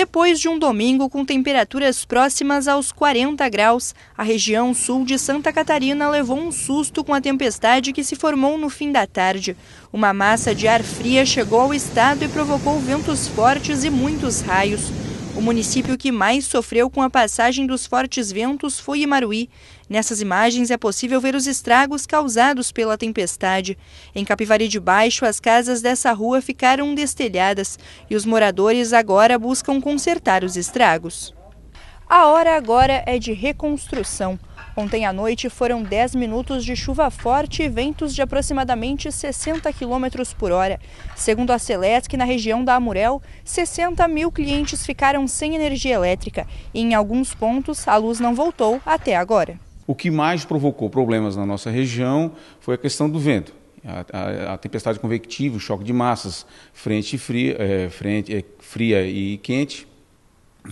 Depois de um domingo com temperaturas próximas aos 40 graus, a região sul de Santa Catarina levou um susto com a tempestade que se formou no fim da tarde. Uma massa de ar fria chegou ao estado e provocou ventos fortes e muitos raios. O município que mais sofreu com a passagem dos fortes ventos foi Imaruí. Nessas imagens é possível ver os estragos causados pela tempestade. Em Capivari de Baixo, as casas dessa rua ficaram destelhadas e os moradores agora buscam consertar os estragos. A hora agora é de reconstrução. Ontem à noite foram 10 minutos de chuva forte e ventos de aproximadamente 60 km por hora. Segundo a Celesc, na região da Amurel, 60 mil clientes ficaram sem energia elétrica e em alguns pontos a luz não voltou até agora. O que mais provocou problemas na nossa região foi a questão do vento. A, a, a tempestade convectiva, o choque de massas, frente fria, é, frente, é, fria e quente,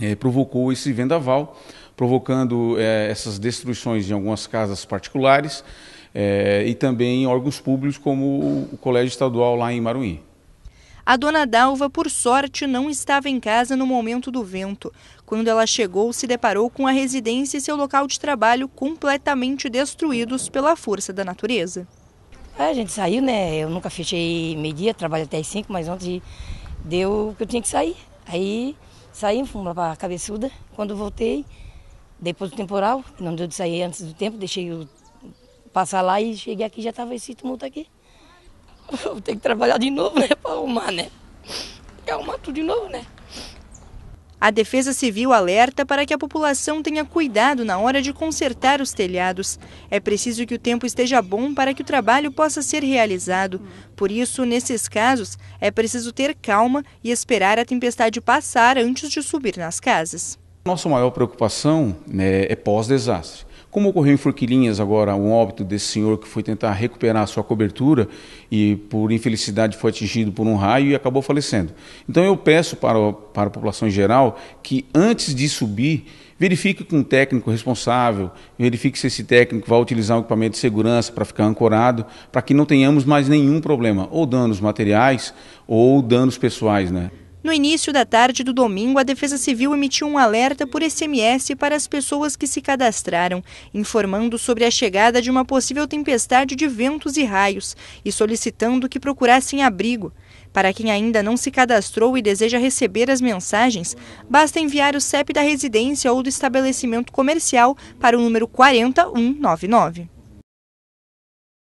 é, provocou esse vendaval provocando é, essas destruições em algumas casas particulares é, e também em órgãos públicos como o Colégio Estadual lá em Maruim. A dona Dalva, por sorte, não estava em casa no momento do vento. Quando ela chegou, se deparou com a residência e seu local de trabalho completamente destruídos pela força da natureza. É, a gente saiu, né? Eu nunca fechei meio-dia, trabalho até as 5, mas ontem deu que eu tinha que sair. Aí saí, fomos lá para a cabeçuda. Quando voltei, depois do temporal, não deu de sair antes do tempo, deixei o passar lá e cheguei aqui já estava esse tumulto aqui. Vou ter que trabalhar de novo, né? Para arrumar, né? arrumar tudo de novo, né? A Defesa Civil alerta para que a população tenha cuidado na hora de consertar os telhados. É preciso que o tempo esteja bom para que o trabalho possa ser realizado. Por isso, nesses casos, é preciso ter calma e esperar a tempestade passar antes de subir nas casas. Nossa maior preocupação né, é pós-desastre. Como ocorreu em Forquilinhas agora um óbito desse senhor que foi tentar recuperar a sua cobertura e por infelicidade foi atingido por um raio e acabou falecendo. Então eu peço para, para a população em geral que antes de subir, verifique com o um técnico responsável, verifique se esse técnico vai utilizar um equipamento de segurança para ficar ancorado, para que não tenhamos mais nenhum problema, ou danos materiais ou danos pessoais, né? No início da tarde do domingo, a Defesa Civil emitiu um alerta por SMS para as pessoas que se cadastraram, informando sobre a chegada de uma possível tempestade de ventos e raios e solicitando que procurassem abrigo. Para quem ainda não se cadastrou e deseja receber as mensagens, basta enviar o CEP da residência ou do estabelecimento comercial para o número 40199.